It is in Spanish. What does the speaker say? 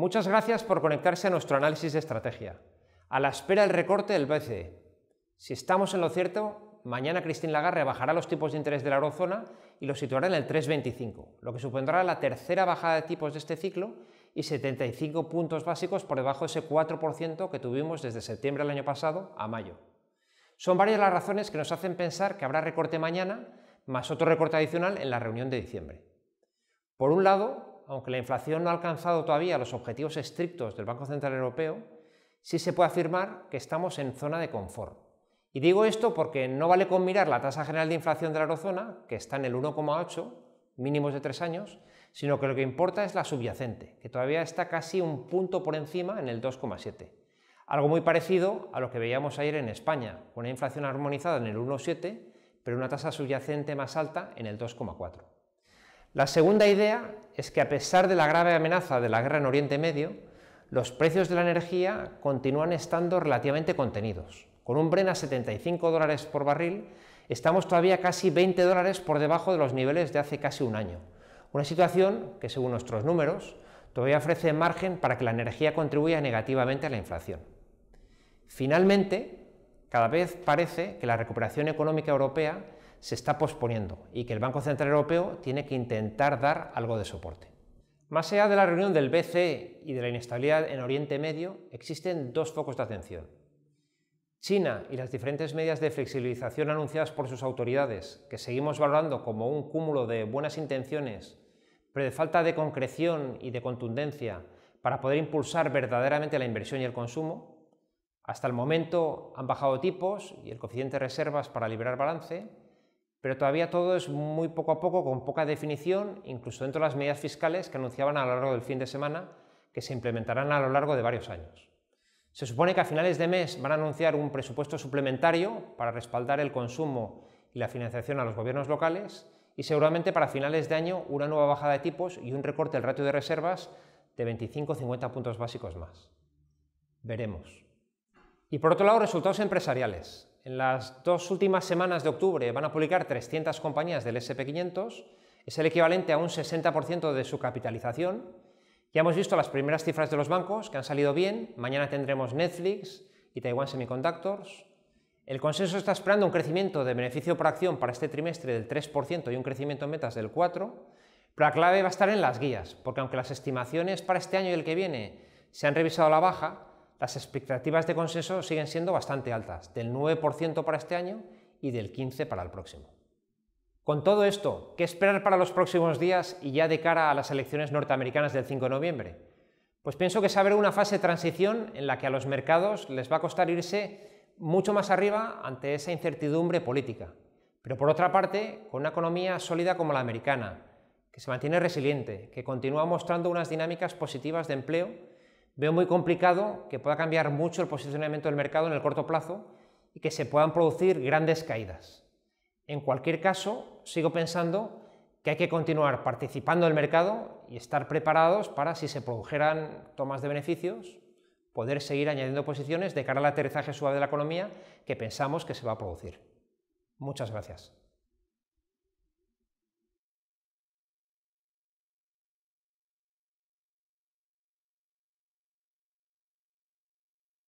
Muchas gracias por conectarse a nuestro análisis de estrategia. A la espera del recorte del BCE. Si estamos en lo cierto, mañana Christine Lagarde bajará los tipos de interés de la eurozona y los situará en el 3,25, lo que supondrá la tercera bajada de tipos de este ciclo y 75 puntos básicos por debajo de ese 4% que tuvimos desde septiembre del año pasado a mayo. Son varias las razones que nos hacen pensar que habrá recorte mañana, más otro recorte adicional en la reunión de diciembre. Por un lado, aunque la inflación no ha alcanzado todavía los objetivos estrictos del Banco Central Europeo, sí se puede afirmar que estamos en zona de confort. Y digo esto porque no vale con mirar la tasa general de inflación de la eurozona, que está en el 1,8, mínimos de tres años, sino que lo que importa es la subyacente, que todavía está casi un punto por encima en el 2,7. Algo muy parecido a lo que veíamos ayer en España, con una inflación armonizada en el 1,7, pero una tasa subyacente más alta en el 2,4. La segunda idea es que a pesar de la grave amenaza de la guerra en Oriente Medio, los precios de la energía continúan estando relativamente contenidos. Con un Bren a 75 dólares por barril, estamos todavía casi 20 dólares por debajo de los niveles de hace casi un año. Una situación que, según nuestros números, todavía ofrece margen para que la energía contribuya negativamente a la inflación. Finalmente, cada vez parece que la recuperación económica europea se está posponiendo y que el Banco Central Europeo tiene que intentar dar algo de soporte. Más allá de la reunión del BCE y de la inestabilidad en Oriente Medio, existen dos focos de atención. China y las diferentes medidas de flexibilización anunciadas por sus autoridades, que seguimos valorando como un cúmulo de buenas intenciones, pero de falta de concreción y de contundencia para poder impulsar verdaderamente la inversión y el consumo, hasta el momento han bajado tipos y el coeficiente de reservas para liberar balance, pero todavía todo es muy poco a poco, con poca definición, incluso dentro de las medidas fiscales que anunciaban a lo largo del fin de semana, que se implementarán a lo largo de varios años. Se supone que a finales de mes van a anunciar un presupuesto suplementario para respaldar el consumo y la financiación a los gobiernos locales y seguramente para finales de año una nueva bajada de tipos y un recorte del ratio de reservas de 25 o 50 puntos básicos más. Veremos. Y por otro lado, resultados empresariales. En las dos últimas semanas de octubre van a publicar 300 compañías del SP500, es el equivalente a un 60% de su capitalización. Ya hemos visto las primeras cifras de los bancos que han salido bien, mañana tendremos Netflix y Taiwan Semiconductors. El consenso está esperando un crecimiento de beneficio por acción para este trimestre del 3% y un crecimiento en metas del 4%, pero la clave va a estar en las guías, porque aunque las estimaciones para este año y el que viene se han revisado a la baja, las expectativas de consenso siguen siendo bastante altas, del 9% para este año y del 15% para el próximo. Con todo esto, ¿qué esperar para los próximos días y ya de cara a las elecciones norteamericanas del 5 de noviembre? Pues pienso que se una fase de transición en la que a los mercados les va a costar irse mucho más arriba ante esa incertidumbre política, pero por otra parte, con una economía sólida como la americana, que se mantiene resiliente, que continúa mostrando unas dinámicas positivas de empleo Veo muy complicado que pueda cambiar mucho el posicionamiento del mercado en el corto plazo y que se puedan producir grandes caídas. En cualquier caso, sigo pensando que hay que continuar participando del mercado y estar preparados para, si se produjeran tomas de beneficios, poder seguir añadiendo posiciones de cara al aterrizaje suave de la economía que pensamos que se va a producir. Muchas gracias.